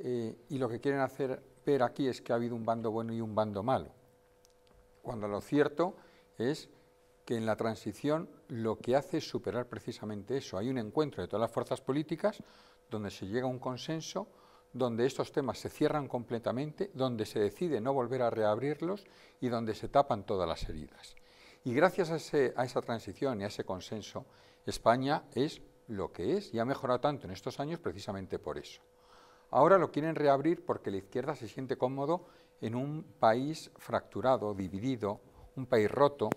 Eh, y lo que quieren hacer ver aquí es que ha habido un bando bueno y un bando malo, cuando lo cierto es que en la transición lo que hace es superar precisamente eso. Hay un encuentro de todas las fuerzas políticas donde se llega a un consenso, donde estos temas se cierran completamente, donde se decide no volver a reabrirlos y donde se tapan todas las heridas. Y gracias a esa transición y a ese consenso, España es lo que es y ha mejorado tanto en estos años precisamente por eso. Ahora lo quieren reabrir porque la izquierda se siente cómodo en un país fracturado, dividido, un país roto,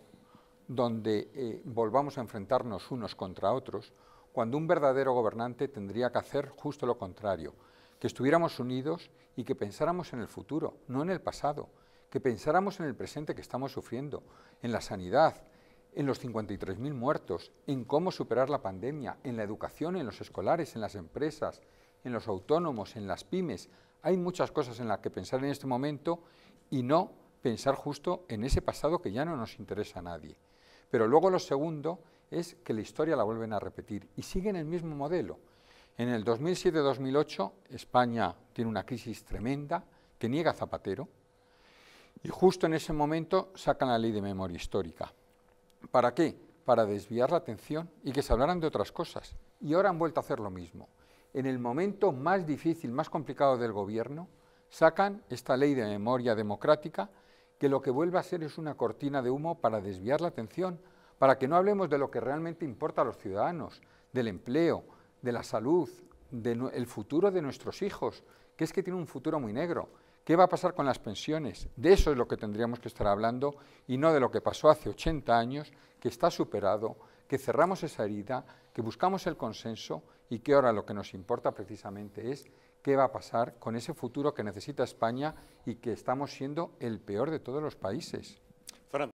donde eh, volvamos a enfrentarnos unos contra otros, cuando un verdadero gobernante tendría que hacer justo lo contrario, que estuviéramos unidos y que pensáramos en el futuro, no en el pasado, que pensáramos en el presente que estamos sufriendo, en la sanidad, en los 53.000 muertos, en cómo superar la pandemia, en la educación, en los escolares, en las empresas, en los autónomos, en las pymes. Hay muchas cosas en las que pensar en este momento y no pensar justo en ese pasado que ya no nos interesa a nadie. Pero luego lo segundo es que la historia la vuelven a repetir y siguen el mismo modelo. En el 2007-2008 España tiene una crisis tremenda que niega Zapatero y justo en ese momento sacan la ley de memoria histórica. ¿Para qué? Para desviar la atención y que se hablaran de otras cosas. Y ahora han vuelto a hacer lo mismo en el momento más difícil, más complicado del gobierno, sacan esta ley de memoria democrática que lo que vuelve a ser es una cortina de humo para desviar la atención, para que no hablemos de lo que realmente importa a los ciudadanos, del empleo, de la salud, del futuro de nuestros hijos, que es que tiene un futuro muy negro. ¿Qué va a pasar con las pensiones? De eso es lo que tendríamos que estar hablando y no de lo que pasó hace 80 años, que está superado, que cerramos esa herida, que buscamos el consenso y que ahora lo que nos importa precisamente es qué va a pasar con ese futuro que necesita España y que estamos siendo el peor de todos los países.